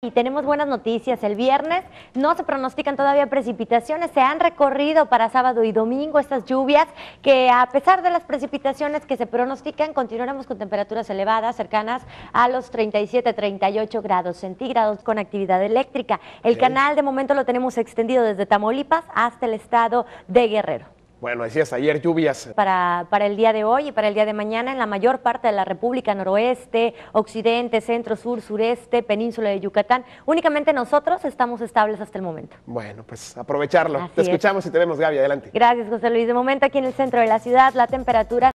Y tenemos buenas noticias. El viernes no se pronostican todavía precipitaciones. Se han recorrido para sábado y domingo estas lluvias que a pesar de las precipitaciones que se pronostican, continuaremos con temperaturas elevadas cercanas a los 37-38 grados centígrados con actividad eléctrica. El canal de momento lo tenemos extendido desde Tamaulipas hasta el estado de Guerrero. Bueno, decías ayer lluvias. Para, para el día de hoy y para el día de mañana en la mayor parte de la República Noroeste, Occidente, Centro, Sur, Sureste, Península de Yucatán, únicamente nosotros estamos estables hasta el momento. Bueno, pues aprovecharlo. te escuchamos y te vemos, Gaby, adelante. Gracias, José Luis. De momento aquí en el centro de la ciudad, la temperatura...